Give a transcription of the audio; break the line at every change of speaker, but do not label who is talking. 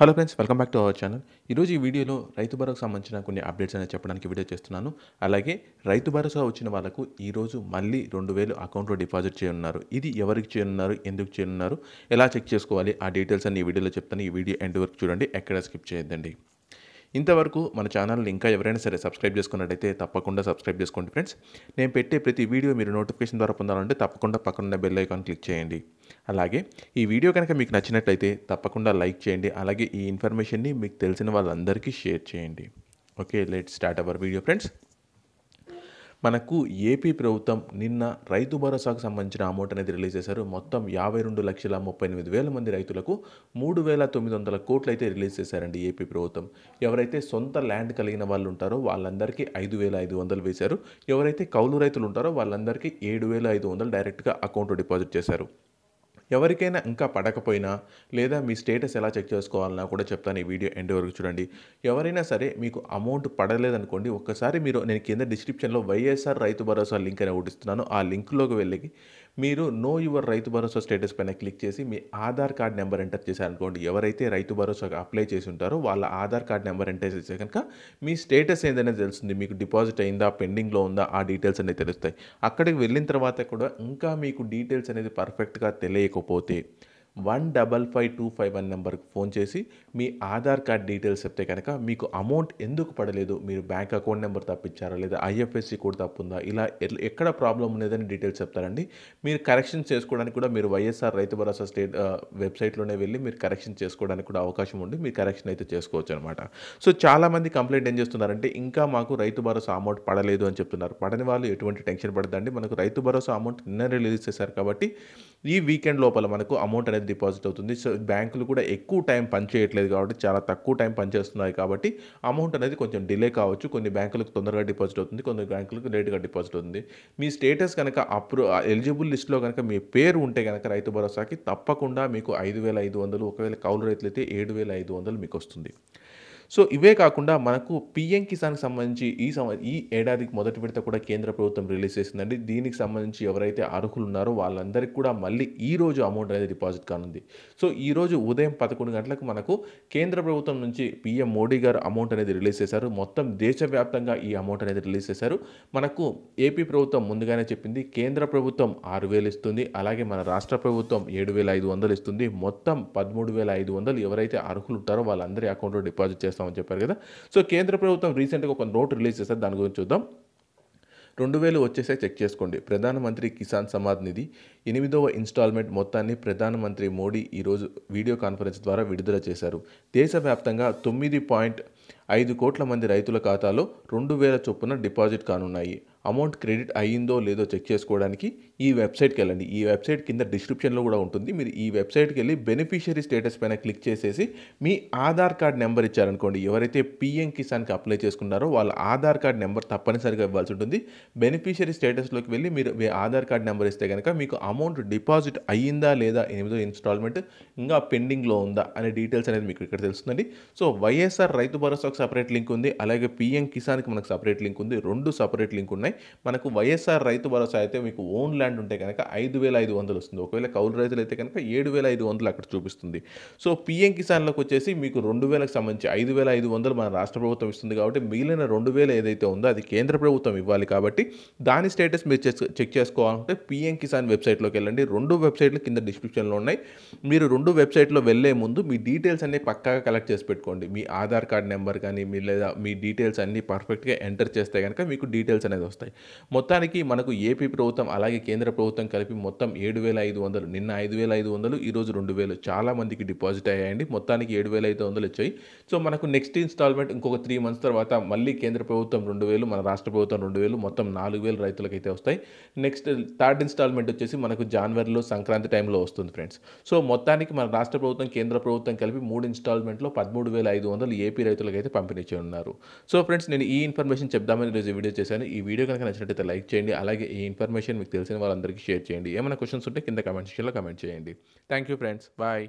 hello friends welcome back to our channel ఈరోజు ఈ వీడియోలో రైతు భరోసా సంబంధించిన కొన్ని అప్డేట్స్ అనేది చెప్పడానికి వీడియో చేస్తున్నాను అలాగే రైతు భరోసా వచ్చిన వాళ్ళకు ఈరోజు మళ్ళీ రెండు వేలు అకౌంట్లో డిపాజిట్ చేయనున్నారు ఇది ఎవరికి చేయనున్నారు ఎందుకు చేయనున్నారు ఎలా చెక్ చేసుకోవాలి ఆ డీటెయిల్స్ అన్ని ఈ వీడియోలో చెప్తాను ఈ వీడియో ఎండ్ వరకు చూడండి ఎక్కడ స్కిప్ చేయొద్దండి ఇంతవరకు మన ఛానల్ని ఇంకా ఎవరైనా సరే సబ్స్క్రైబ్ చేసుకున్నట్టయితే తప్పకుండా సబ్స్క్రైబ్ చేసుకోండి ఫ్రెండ్స్ నేను పెట్టే ప్రతి వీడియో మీరు నోటిఫికేషన్ ద్వారా పొందాలంటే తప్పకుండా పక్కనున్న బెల్ ఐకాన్ క్లిక్ చేయండి అలాగే ఈ వీడియో కనుక మీకు నచ్చినట్లయితే తప్పకుండా లైక్ చేయండి అలాగే ఈ ఇన్ఫర్మేషన్ని మీకు తెలిసిన వాళ్ళందరికీ షేర్ చేయండి okay let start our video friends మనకు ఏపీ ప్రభుత్వం నిన్న రైతు భరోసాకు సంబంధించిన అమౌంట్ అనేది రిలీజ్ చేశారు మొత్తం యాభై రెండు లక్షల ముప్పై ఎనిమిది వేల మంది రైతులకు మూడు వేల తొమ్మిది వందల కోట్లు అయితే రిలీజ్ చేశారండి ఏపీ ప్రభుత్వం ఎవరైతే సొంత ల్యాండ్ కలిగిన వాళ్ళు ఉంటారో వాళ్ళందరికీ ఐదు వేల ఐదు వందలు వేశారు ఎవరైతే కౌలు రైతులు ఉంటారో వాళ్ళందరికీ ఏడు వేల ఐదు వందలు డైరెక్ట్గా అకౌంట్లో డిపాజిట్ చేశారు ఎవరికైనా ఇంకా పడకపోయినా లేదా మీ స్టేటస్ ఎలా చెక్ చేసుకోవాలన్నా కూడా చెప్తాను ఈ వీడియో ఎండ్ వరకు చూడండి ఎవరైనా సరే మీకు అమౌంట్ పడలేదనుకోండి ఒక్కసారి మీరు నేను కింద డిస్క్రిప్షన్లో వైఎస్ఆర్ రైతు భరోసా లింక్ అని ఒకటిస్తున్నాను ఆ లింక్లోకి వెళ్ళి మీరు నో యువర్ రైతు భరోసా స్టేటస్ పైన క్లిక్ చేసి మీ ఆధార్ కార్డ్ నెంబర్ ఎంటర్ చేశారనుకోండి ఎవరైతే రైతు భరోసాకు అప్లై చేసి ఉంటారో వాళ్ళ ఆధార్ కార్డ్ నెంబర్ ఎంటర్ చేస్తే కనుక మీ స్టేటస్ ఏదైనా తెలుస్తుంది మీకు డిపాజిట్ అయిందా పెండింగ్లో ఉందా ఆ డీటెయిల్స్ అనేవి తెలుస్తాయి అక్కడికి వెళ్ళిన తర్వాత కూడా ఇంకా మీకు డీటెయిల్స్ అనేది పర్ఫెక్ట్గా తెలియకపోతే one double five two five one నెంబర్కి ఫోన్ చేసి మీ ఆధార్ కార్డ్ డీటెయిల్స్ చెప్తే కనుక మీకు అమౌంట్ ఎందుకు పడలేదు మీరు బ్యాంక్ అకౌంట్ నెంబర్ తప్పించారా లేదా ఐఎఫ్ఎస్సి కోడ్ తప్పుందా ఇలా ఎక్కడ ప్రాబ్లం ఉన్నదని డీటెయిల్స్ చెప్తారండి మీరు కరెక్షన్ చేసుకోవడానికి కూడా మీరు వైఎస్ఆర్ రైతు భరోసా స్టేట్ వెబ్సైట్లోనే వెళ్ళి మీరు కరెక్షన్ చేసుకోవడానికి కూడా అవకాశం ఉంది మీరు కరెక్షన్ అయితే చేసుకోవచ్చు అనమాట సో చాలామంది కంప్లైంట్ ఏం చేస్తున్నారంటే ఇంకా మాకు రైతు భరోసా అమౌంట్ పడలేదు అని చెప్తున్నారు పడని వాళ్ళు ఎటువంటి టెన్షన్ పడదండి మనకు రైతు భరోసా అమౌంట్ నిన్న రిలీజ్ చేశారు కాబట్టి ఈ వీకెండ్ లోపల మనకు అమౌంట్ అనేది డిపాజిట్ అవుతుంది సో బ్యాంకులు కూడా ఎక్కువ టైం పనిచేయట్లేదు కాబట్టి చాలా తక్కువ టైం పనిచేస్తున్నాయి కాబట్టి అమౌంట్ అనేది కొంచెం డిలే కావచ్చు కొన్ని బ్యాంకులకు తొందరగా డిపాజిట్ అవుతుంది కొన్ని బ్యాంకులకు లేట్గా డిపాజిట్ అవుతుంది మీ స్టేటస్ కనుక అప్రూ ఎలిజిబుల్ లిస్ట్లో కనుక మీ పేరు ఉంటే కనుక రైతు భరోసాకి తప్పకుండా మీకు ఐదు వేల ఐదు వందలు ఒకవేళ కౌలు అయితే ఏడు వేల ఐదు వందలు మీకు వస్తుంది సో ఇవే కాకుండా మనకు పిఎం కిసాన్కి సంబంధించి ఈ సంవ ఈ ఏడాదికి మొదటి విడత కూడా కేంద్ర ప్రభుత్వం రిలీజ్ చేసిందండి దీనికి సంబంధించి ఎవరైతే అర్హులు ఉన్నారో వాళ్ళందరికీ కూడా మళ్ళీ ఈ రోజు అమౌంట్ అనేది డిపాజిట్ కానుంది సో ఈ రోజు ఉదయం పదకొండు గంటలకు మనకు కేంద్ర ప్రభుత్వం నుంచి పిఎం మోడీ గారు అమౌంట్ అనేది రిలీజ్ చేశారు మొత్తం దేశవ్యాప్తంగా ఈ అమౌంట్ అనేది రిలీజ్ చేశారు మనకు ఏపీ ప్రభుత్వం ముందుగానే చెప్పింది కేంద్ర ప్రభుత్వం ఆరు వేలు ఇస్తుంది అలాగే మన రాష్ట్ర ప్రభుత్వం ఏడు వేల ఐదు వందలు ఇస్తుంది మొత్తం పదమూడు వేల ఐదు వందలు ఎవరైతే అర్హులు ఉంటారో వాళ్ళందరి అకౌంట్లో డిపాజిట్ చేస్తారు చేస్తామని చెప్పారు కదా సో కేంద్ర ప్రభుత్వం రీసెంట్గా ఒక నోట్ రిలీజ్ చేస్తారు దాని గురించి చూద్దాం రెండు వేలు వచ్చేసే చెక్ చేసుకోండి ప్రధానమంత్రి కిసాన్ సమాధ్ నిధి ఎనిమిదవ ఇన్స్టాల్మెంట్ మొత్తాన్ని ప్రధానమంత్రి మోడీ ఈరోజు వీడియో కాన్ఫరెన్స్ ద్వారా విడుదల చేశారు దేశవ్యాప్తంగా తొమ్మిది పాయింట్ ఐదు కోట్ల మంది రైతుల ఖాతాలో రెండు వేల చొప్పున డిపాజిట్ కానున్నాయి అమౌంట్ క్రెడిట్ అయ్యిందో లేదో చెక్ చేసుకోవడానికి ఈ వెబ్సైట్కి వెళ్ళండి ఈ వెబ్సైట్ కింద డిస్క్రిప్షన్లో కూడా ఉంటుంది మీరు ఈ వెబ్సైట్కి వెళ్ళి బెనిఫిషియరీ స్టేటస్ పైన క్లిక్ చేసేసి మీ ఆధార్ కార్డ్ నెంబర్ ఇచ్చారనుకోండి ఎవరైతే పిఎం కిసాన్కి అప్లై చేసుకున్నారో వాళ్ళ ఆధార్ కార్డ్ నెంబర్ తప్పనిసరిగా ఇవ్వాల్సి ఉంటుంది బెనిఫిషియరీ స్టేటస్లోకి వెళ్ళి మీరు మీ ఆధార్ కార్డ్ నెంబర్ ఇస్తే కనుక మీకు అమౌంట్ డిపాజిట్ అయ్యిందా లేదా ఎనిమిదో ఇన్స్టాల్మెంట్ ఇంకా పెండింగ్లో ఉందా అనే డీటెయిల్స్ అనేది మీకు ఇక్కడ తెలుస్తుందండి సో వైఎస్ఆర్ రైతు భరోసాకు సపరేట్ లింక్ ఉంది అలాగే పిఎం కిసాన్కి మనకు సపరేట్ లింక్ ఉంది రెండు సపరేట్ లింక్ ఉన్నాయి మనకు వైఎస్ఆర్ రైతు భరోసా అయితే మీకు ఓన్ ల్యాండ్ ఉంటే కనుక ఐదు వేల ఐదు వందలు వస్తుంది ఒకవేళ కౌలు రైతులు అయితే కనుక ఏడు వేల ఐదు వందలు అక్కడ చూపిస్తుంది సో పిఎం కిసాన్లకు వచ్చేసి మీకు రెండు వేలకు సంబంధించి ఐదు వేల ఐదు వందలు మన రాష్ట్ర ప్రభుత్వం ఇస్తుంది కాబట్టి మిగిలిన రెండు వేలు ఏదైతే ఉందో అది కేంద్ర ప్రభుత్వం ఇవ్వాలి కాబట్టి దాని స్టేటస్ మీరు చెక్ చేసుకోవాలంటే పిఎం కిసాన్ వెబ్సైట్లోకి వెళ్ళండి రెండు వెబ్సైట్లు కింద డిస్క్రిప్షన్లో ఉన్నాయి మీరు రెండు వెబ్సైట్లో వెళ్ళే ముందు మీ డీటెయిల్స్ అన్నీ పక్కాగా కలెక్ట్ చేసి పెట్టుకోండి మీ ఆధార్ కార్డ్ నెంబర్ కానీ మీ లేదా మీ డీటెయిల్స్ అన్నీ పర్ఫెక్ట్గా ఎంటర్ చేస్తే కనుక మీకు డీటెయిల్స్ అనేది వస్తాయి వస్తాయి మొత్తానికి మనకు ఏపీ ప్రభుత్వం అలాగే కేంద్ర ప్రభుత్వం కలిపి మొత్తం ఏడు వేల ఐదు వందలు నిన్న ఐదు వేల ఐదు వందలు ఈరోజు రెండు వేలు చాలా మందికి డిపాజిట్ అయ్యాయండి మొత్తానికి ఏడు వేల ఐదు వందలు వచ్చాయి సో మనకు నెక్స్ట్ ఇన్స్టాల్మెంట్ ఇంకొక త్రీ మంత్స్ తర్వాత మళ్ళీ కేంద్ర ప్రభుత్వం రెండు వేలు మన రాష్ట్ర ప్రభుత్వం రెండు వేలు మొత్తం నాలుగు వేలు రైతులకైతే వస్తాయి నెక్స్ట్ థర్డ్ ఇన్స్టాల్మెంట్ వచ్చేసి మనకు జనవరిలో సంక్రాంతి టైంలో వస్తుంది ఫ్రెండ్స్ సో మొత్తానికి మన రాష్ట్ర ప్రభుత్వం కేంద్ర ప్రభుత్వం కలిపి మూడు ఇన్స్టాల్మెంట్లో పదమూడు వేల ఐదు వందలు ఏపీ రైతులకైతే పంపిణీ ఉన్నారు సో ఫ్రెండ్స్ నేను ఈ ఇన్ఫర్మేషన్ చెప్దామని రోజు వీడియో చేశాను ఈ వీడియో వీడియో కనుక నచ్చినట్టయితే లైక్ చేయండి అలాగే ఈ ఇన్ఫర్మేషన్ మీకు తెలిసిన వాళ్ళందరికీ షేర్ చేయండి ఏమైనా క్వశ్చన్స్ ఉంటే కింద కమెంట్ సెక్షన్లో కమెంట్ చేయండి థ్యాంక్ యూ ఫ్రెండ్స్ బాయ్